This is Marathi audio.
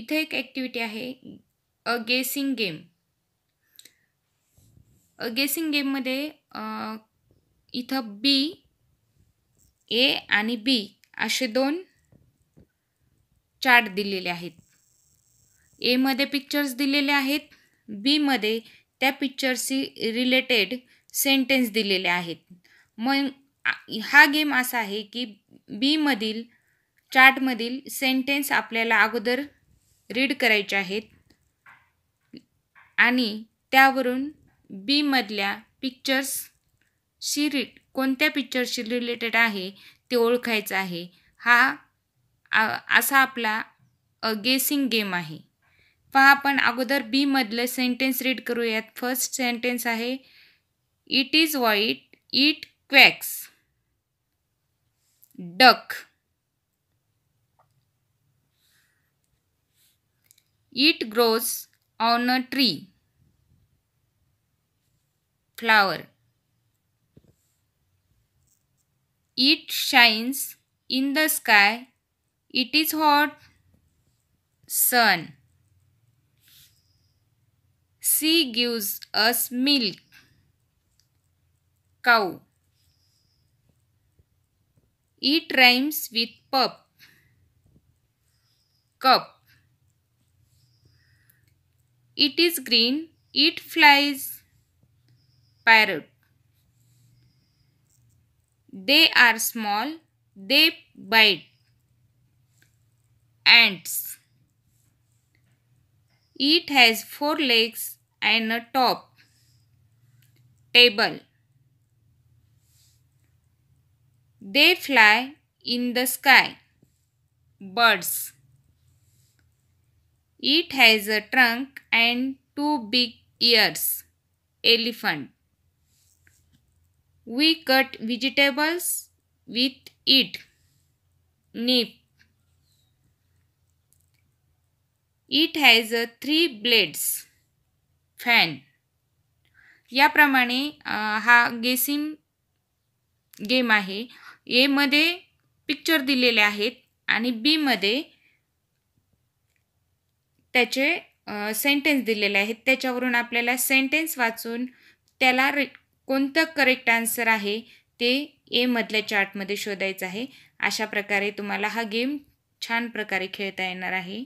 इथे एक ॲक्टिव्हिटी आहे अ गेसिंग गेम अ गेसिंग गेममध्ये इथं बी ए आणि बी असे दोन चार्ट दिलेले आहेत एमध्ये पिक्चर्स दिलेले आहेत बीमध्ये त्या पिक्चरशी रिलेटेड सेंटेन्स दिलेले आहेत मग हा गेम असा आहे की बीमधील चार्टमधील सेंटेन्स आपल्याला अगोदर रीड करायचे आहेत आणि त्यावरून बीमधल्या पिक्चर्सशी रि कोणत्या पिक्चरशी रिलेटेड आहे ते ओळखायचं आहे हा असा आपला गेसिंग गेम आहे पहा आपण अगोदर बीमधलं सेंटेन्स रीड करूयात फर्स्ट सेंटेन्स आहे it is white it quacks duck It grows on a tree. Flower. It shines in the sky. It is hot. Sun. She gives us milk. Cow. It rhymes with pup. Cup it is green. It flies. Parrot. They are small. They bite. Ants. It has four legs and a top. Table. They fly in the sky. Birds. It has a trunk and two big ears elephant we cut vegetables with it knife it has a three blades fan याप्रमाणे हा गेसिंग गेम आहे एमध्ये पिक्चर दिलेले आहेत आणि बीमध्ये त्याचे सेंटेन्स दिलेले आहेत त्याच्यावरून आपल्याला सेंटेन्स वाचून त्याला रे कोणतं करेक्ट आन्सर आहे ते एमधल्या चार्टमध्ये शोधायचं आहे अशा प्रकारे तुम्हाला हा गेम छान प्रकारे खेळता येणार आहे